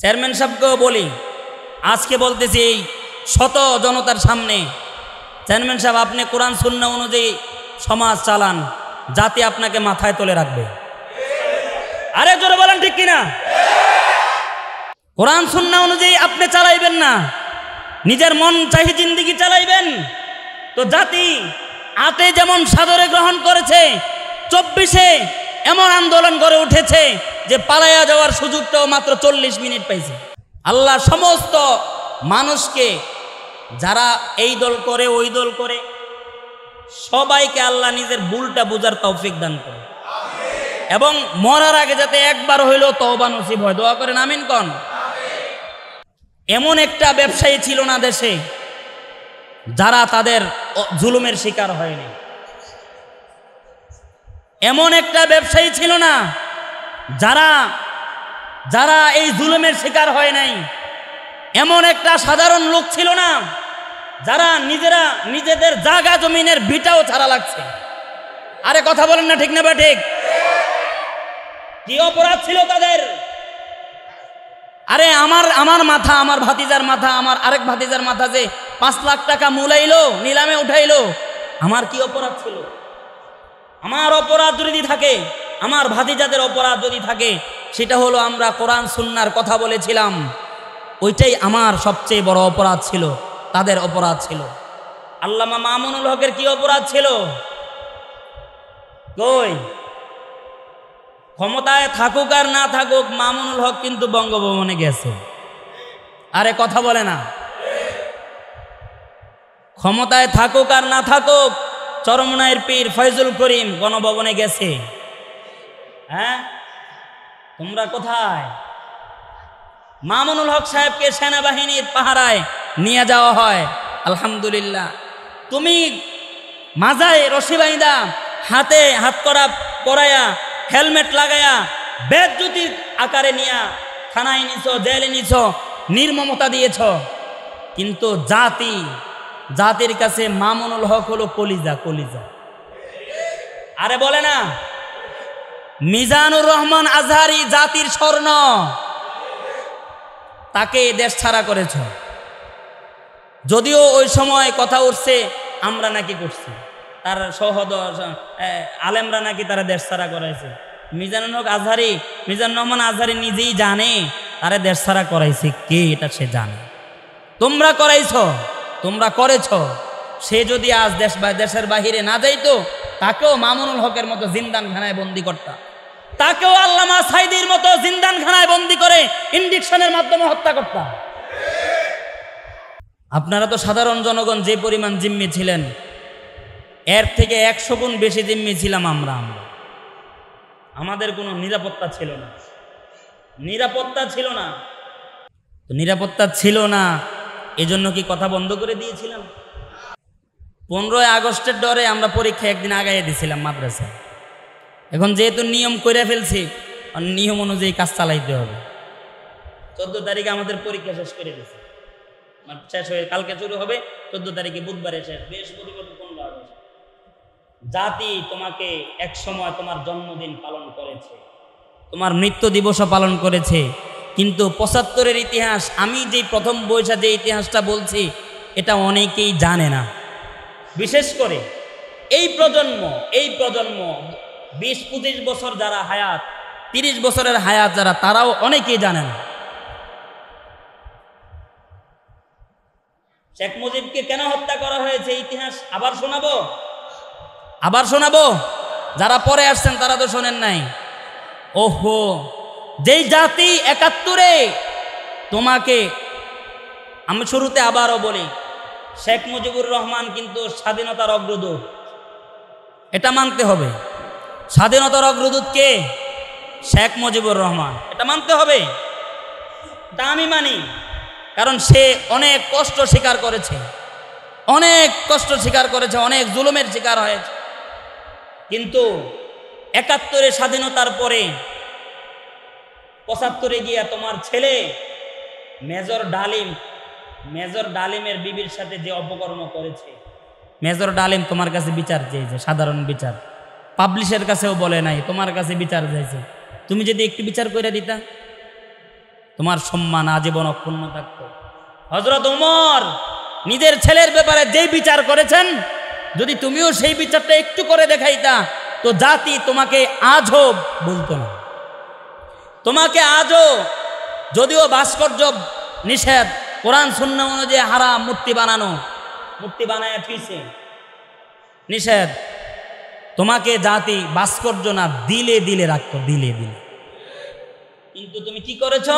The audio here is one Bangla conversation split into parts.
চেয়ারম্যান সাহেবকেও বলি আজকে বলতেছি এই শত জনতার সামনে চেয়ারম্যান সাহেব আপনি কোরআন শূন্য অনুযায়ী সমাজ চালান জাতি আপনাকে মাথায় তুলে রাখবে আরে জোরে বলেন ঠিক কিনা কোরআন শূন্য অনুযায়ী আপনি চালাইবেন না নিজের মন চাহি জিন্দিগি চালাইবেন তো জাতি আতে যেমন সাদরে গ্রহণ করেছে চব্বিশে এমন আন্দোলন গড়ে উঠেছে যে পালাইয়া যাওয়ার সুযোগটাও মাত্র চল্লিশ মিনিট পাইছে আল্লাহ সমস্ত মানুষকে যারা এই দল করে ওই দল করে সবাইকে আল্লাহ নিজের ভুলটা বোঝার তৌফিক দান করে এবং মরার আগে যাতে একবার হইল তহবা নসিব হয় দোয়া করে নামিন কন এমন একটা ব্যবসায়ী ছিল না দেশে যারা তাদের জুলুমের শিকার হয়নি এমন একটা ব্যবসায়ী ছিল না যারা যারা এই জুলুমের শিকার হয় নাই এমন একটা সাধারণ লোক ছিল না যারা নিজেরা নিজেদের জাগা জমিনের ভিটাও ছাড়া লাগছে আরে কথা বলেন না ঠিক না বা ঠিক কি অপরাধ ছিল তাদের আরে আমার আমার মাথা আমার ভাতিজার মাথা আমার আরেক ভাতিজার মাথা যে পাঁচ লাখ টাকা মুলাইলো নিলামে উঠাইলো আমার কি অপরাধ ছিল আমার অপরাধ যদি থাকে আমার ভাতিজাদের অপরাধ যদি থাকে সেটা হলো আমরা কোরআন সুন্নার কথা বলেছিলাম ওইটাই আমার সবচেয়ে বড় অপরাধ ছিল তাদের অপরাধ ছিল আল্লামা মামুনুল হকের কি অপরাধ ছিল কই ক্ষমতায় থাকুক আর না থাকুক মামুনুল হক কিন্তু বঙ্গভবনে গেছে আরে কথা বলে না ক্ষমতায় থাকুক আর না থাকুক চরমনায়ের পীর ফয়জুল করিম গণভবনে গেছে হ্যাঁ তোমরা কোথায় মামুনুল হক সাহেবকে সেনাবাহিনীর পাহারায় নিয়ে যাওয়া হয় আলহামদুলিল্লাহ তুমি মাজায় রশি বাইদা হাতে হাত করা পরায়া হেলমেট লাগায়া বেদ আকারে নিয়া থানায় নিছ জেলে নিছ নির্মমতা দিয়েছ কিন্তু জাতি জাতির কাছে মামুনুল হক হলো কলিজা কলিজা আরে বলে না মিজানুর রহমান আজহারি জাতির স্বর্ণ তাকে দেশ ছাড়া করেছ যদিও ওই সময় কথা উঠছে আমরা নাকি করছি তার সহদ আলেমরা নাকি তারা দেশ ছাড়া করাইছে মিজানুর হক আজহারি মিজান রহমান আজহারি নিজেই জানে আরে দেশ ছাড়া করাইছে কে এটা সে জানে তোমরা করাইছ তোমরা করেছ সে যদি আজ দেশ দেশের বাহিরে না যাইতো তাকেও মামুনুল হকের মতো জিন্দান জিন্দানখানায় বন্দি করতাম তাকেও আল্লামা সাইদির মতো খানায় বন্দি করে ইঞ্জেকশনের মাধ্যমে হত্যা করতাম আপনারা তো সাধারণ জনগণ যে পরিমাণ জিম্মি ছিলেন এর থেকে একশো গুণ বেশি জিম্মি ছিলাম আমরা আমরা আমাদের কোনো নিরাপত্তা ছিল না নিরাপত্তা ছিল না তো নিরাপত্তা ছিল না এজন্য কি কথা বন্ধ করে দিয়েছিলাম পনেরোই আগস্টের ডরে আমরা পরীক্ষা একদিন আগাইয়ে দিয়েছিলাম মাদ্রাসায় এখন যেহেতু নিয়ম করে ফেলছি নিয়ম অনুযায়ী কাজ চালাইতে হবে চোদ্দ তারিখে আমাদের পরীক্ষা শেষ করে দিয়েছে শেষ হয়ে কালকে শুরু হবে চোদ্দ তারিখে বুধবারে শেষ বেশ গুরুত্বপূর্ণ জাতি তোমাকে এক সময় তোমার জন্মদিন পালন করেছে তোমার মৃত্যু দিবসও পালন করেছে কিন্তু পঁচাত্তরের ইতিহাস আমি যেই প্রথম বৈশা যে ইতিহাসটা বলছি এটা অনেকেই জানে না বিশেষ করে এই প্রজন্ম এই প্রজন্ম বিশ পঁচিশ বছর যারা হায়াত তিরিশ বছরের হায়াত যারা তারাও অনেকেই জানেন শেখ মুজিবকে কেন হত্যা করা হয়েছে ইতিহাস আবার শোনাবো আবার শোনাবো যারা পরে আসছেন তারা তো শোনেন নাই ওহো যেই জাতি একাত্তরে তোমাকে আমি শুরুতে আবারও বলি শেখ মুজিবুর রহমান কিন্তু স্বাধীনতার অগ্রদূত এটা মানতে হবে স্বাধীনতার অগ্রদূত কে শেখ মুজিবুর রহমান এটা মানতে হবে তা আমি মানি কারণ সে অনেক কষ্ট স্বীকার করেছে অনেক কষ্ট স্বীকার করেছে অনেক জুলুমের শিকার হয়েছে কিন্তু একাত্তরে স্বাধীনতার পরে পঁচাত্তরে গিয়া তোমার ছেলে মেজর ডালিম মেজর ডালিমের বিবির সাথে যে অপকর্ম করেছে মেজর ডালিম তোমার কাছে বিচার চেয়েছে সাধারণ বিচার পাবলিশের কাছেও বলে নাই তোমার কাছে বিচার যাইছে তুমি যদি একটু বিচার করে দিতা তোমার সম্মান আজীবন অক্ষুণ্ণ থাকত হজরত উমর নিজের ছেলের ব্যাপারে যেই বিচার করেছেন যদি তুমিও সেই বিচারটা একটু করে দেখাইতা তো জাতি তোমাকে আজও বলতো না তোমাকে আজও যদিও ভাস্কর্য নিষেধ কোরআন শূন্য অনুযায়ী হারা মূর্তি বানানো মূর্তি বানায় ঠিকছে নিষেধ তোমাকে জাতি ভাস্কর্য না দিলে দিলে রাখতো দিলে দিলে কিন্তু তুমি কি করেছ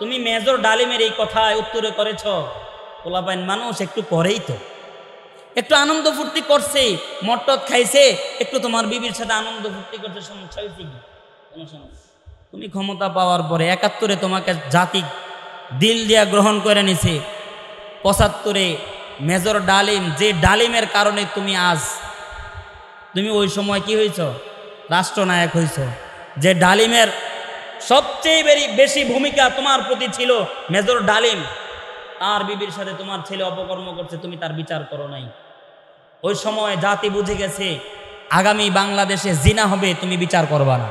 তুমি মেজর ডালিমের এই কথায় উত্তরে করেছ পোলাপাইন মানুষ একটু করেই তো একটু আনন্দ ফুর্তি করছে মটট খাইছে একটু তোমার বিবির সাথে আনন্দ ফুর্তি করছে সমস্যা হয়েছে কি কোনো সমস্যা তুমি ক্ষমতা পাওয়ার পরে একাত্তরে তোমাকে জাতি দিল দিয়া গ্রহণ করে নিছে পঁচাত্তরে মেজর ডালিম যে ডালিমের কারণে তুমি আজ তুমি ওই সময় কি হয়েছ রাষ্ট্রনায়ক হয়েছ যে ডালিমের সবচেয়ে বেশি ভূমিকা তোমার প্রতি ছিল মেজর ডালিম তার বিবির সাথে তোমার ছেলে অপকর্ম করছে তুমি তার বিচার করো নাই ওই সময় জাতি বুঝে গেছে আগামী বাংলাদেশে জিনা হবে তুমি বিচার করবা না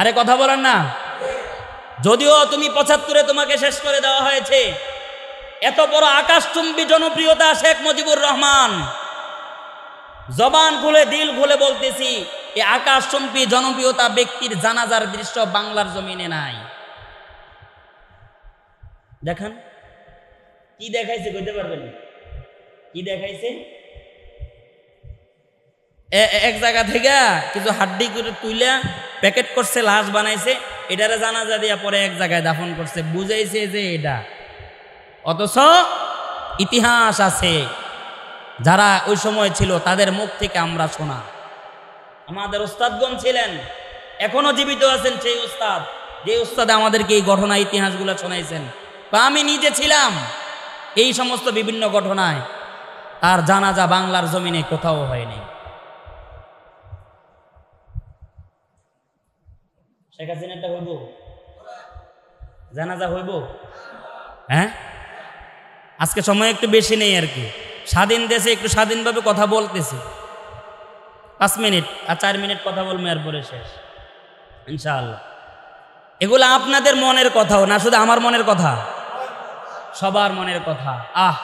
আরে কথা বলেন না যদিও তুমি পঁচাত্তরে তোমাকে শেষ করে দেওয়া হয়েছে এত বড় আকাশচুম্বী জনপ্রিয়তা শেখ মুজিবুর রহমান জবান খুলে দিল খুলে বলতেছি এ আকাশচম্পী জনপ্রিয়তা ব্যক্তির জানাজার দৃশ্য বাংলার জমিনে নাই দেখান কি দেখাইছে কইতে পারবেন কি দেখাইছে এক জায়গা থেকে কিছু হাড্ডি করে তুইলা প্যাকেট করছে লাশ বানাইছে এটারে জানাজা দিয়া পরে এক জায়গায় দাফন করছে বুঝাইছে যে এটা অথচ ইতিহাস আছে যারা ওই সময় ছিল তাদের মুখ থেকে আমরা শোনা আমাদের ওস্তাদগণ ছিলেন এখনো জীবিত আছেন সেই ওস্তাদ যে ওস্তাদ আমাদেরকে এই ঘটনা ইতিহাসগুলো শোনাইছেন আমি নিজে ছিলাম এই সমস্ত বিভিন্ন ঘটনায় তার জানাজা বাংলার জমিনে কোথাও হয়নি শেখ হাসিনাটা হইব জানাজা হইব হ্যাঁ আজকে সময় একটু বেশি নেই আর কি স্বাধীন দেশে একটু স্বাধীনভাবে কথা বলতেছে পাঁচ মিনিট আর চার মিনিট কথা বলবো এরপরে শেষ ইনশাআল্লাহ এগুলো আপনাদের মনের কথাও না শুধু আমার মনের কথা সবার মনের কথা আহ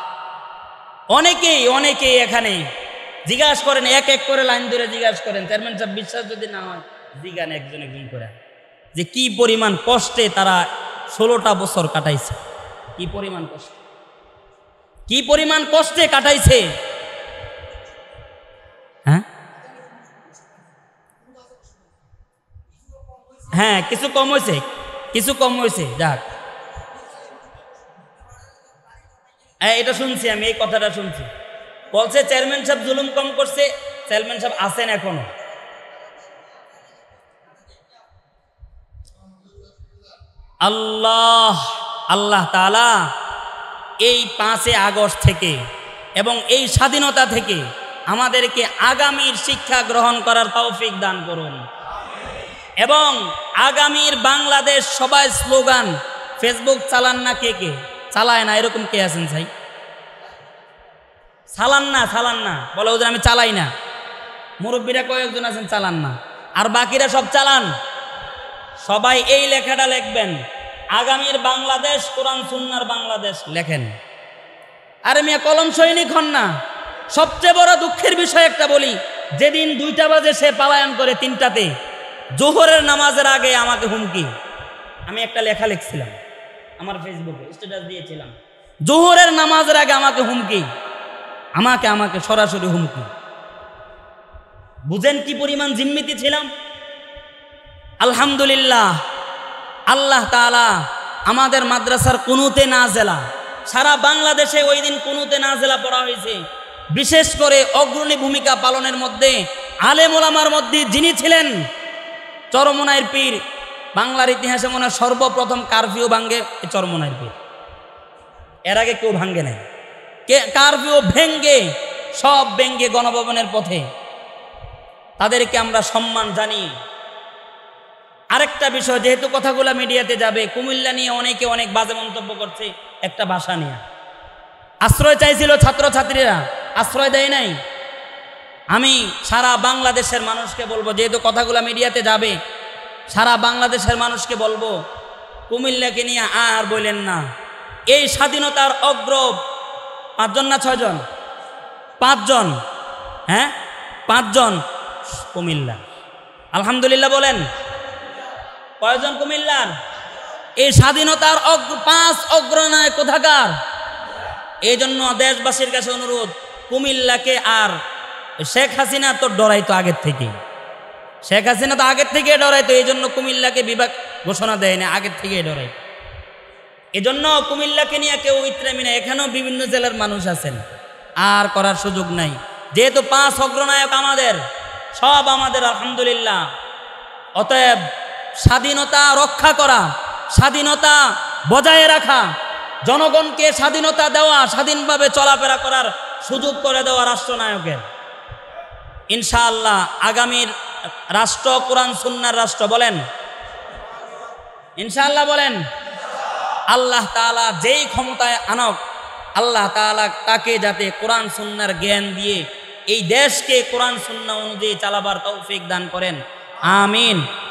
অনেকেই অনেকেই এখানে জিজ্ঞাসা করেন এক এক করে লাইন ধরে জিজ্ঞাসা করেন চেয়ারম্যান সাহেব বিশ্বাস যদি না হয় জিজ্ঞান একজন একজন করে যে কি পরিমাণ কষ্টে তারা ষোলোটা বছর কাটাইছে কি পরিমাণ কষ্ট কি পরিমাণ কষ্টে কাটাইছে হ্যাঁ হ্যাঁ কিছু কম হয়েছে কিছু কম হয়েছে যাক হ্যাঁ এটা শুনছি আমি এই কথাটা শুনছি বলছে চেয়ারম্যান সাহেব জুলুম কম করছে চেয়ারম্যান সাহেব আছেন এখনো আল্লাহ আল্লাহ তালা এই পাঁচে আগস্ট থেকে এবং এই স্বাধীনতা থেকে আমাদেরকে আগামীর শিক্ষা গ্রহণ করার তৌফিক দান করুন এবং আগামীর বাংলাদেশ সবাই স্লোগান ফেসবুক চালান না কে কে চালায় না এরকম কে আছেন ভাই চালান না চালান না বলে ওদের আমি চালাই না মুরব্বীরা কয়েকজন আছেন চালান না আর বাকিরা সব চালান সবাই এই লেখাটা লিখবেন আগামীর বাংলাদেশ কোরআন সুন্নার বাংলাদেশ লেখেন আরে মিয়া কলম সৈনিক হন না সবচেয়ে বড় দুঃখের বিষয় একটা বলি যেদিন দুইটা বাজে সে পালায়ন করে তিনটাতে জোহরের নামাজের আগে আমাকে হুমকি আমি একটা লেখা লিখছিলাম আমার ফেসবুকে স্ট্যাটাস দিয়েছিলাম জোহরের নামাজের আগে আমাকে হুমকি আমাকে আমাকে সরাসরি হুমকি বুঝেন কি পরিমাণ জিম্মিতি ছিলাম আলহামদুলিল্লাহ আল্লাহ তালা আমাদের মাদ্রাসার কুনুতে না জেলা সারা বাংলাদেশে ওই দিন কুনুতে না জেলা পড়া হয়েছে বিশেষ করে অগ্রণী ভূমিকা পালনের মধ্যে আলেমোলামার মধ্যে যিনি ছিলেন চরমনায়ের পীর বাংলার ইতিহাসে মনে হয় সর্বপ্রথম কারফিউ ভাঙ্গে চরমনায়ের পীর এর আগে কেউ ভাঙ্গে নাই কে কারফিউ ভেঙ্গে সব ভেঙ্গে গণভবনের পথে তাদেরকে আমরা সম্মান জানিয়ে আরেকটা বিষয় যেহেতু কথাগুলো মিডিয়াতে যাবে কুমিল্লা নিয়ে অনেকে অনেক বাজে মন্তব্য করছে একটা ভাষা নিয়ে আশ্রয় চাইছিল ছাত্রছাত্রীরা আশ্রয় দেয় নাই আমি সারা বাংলাদেশের মানুষকে বলবো যেহেতু কথাগুলো মিডিয়াতে যাবে সারা বাংলাদেশের মানুষকে বলবো কুমিল্লাকে নিয়ে আর বললেন না এই স্বাধীনতার অগ্র পাঁচজন না ছয়জন পাঁচজন হ্যাঁ পাঁচজন কুমিল্লা আলহামদুলিল্লাহ বলেন কয়জন কুমিল্লার এই স্বাধীনতার পাঁচ অগ্রণায় কোথাকার এই জন্য দেশবাসীর কাছে অনুরোধ কুমিল্লাকে আর শেখ হাসিনা তো ডরাইতো আগের থেকে শেখ হাসিনা তো আগের থেকে ডরাইতো এই জন্য কুমিল্লাকে বিভাগ ঘোষণা দেয় না আগের থেকে ডরাই এজন্য কুমিল্লাকে নিয়ে কেউ ইত্রামি না এখানেও বিভিন্ন জেলার মানুষ আছেন আর করার সুযোগ নাই যেহেতু পাঁচ অগ্রনায়ক আমাদের সব আমাদের আলহামদুলিল্লাহ অতএব স্বাধীনতা রক্ষা করা স্বাধীনতা বজায় রাখা জনগণকে স্বাধীনতা দেওয়া স্বাধীনভাবে চলাফেরা করার সুযোগ করে দেওয়া রাষ্ট্রনায়কের ইনশাআল্লাহ আগামীর রাষ্ট্র কোরআন সুন্নার রাষ্ট্র বলেন ইনশাআল্লাহ বলেন আল্লাহ তালা যেই ক্ষমতায় আনক আল্লাহ তালা তাকে যাতে কোরআন সুন্নার জ্ঞান দিয়ে এই দেশকে কোরআন সুন্না অনুযায়ী চালাবার তৌফিক দান করেন আমিন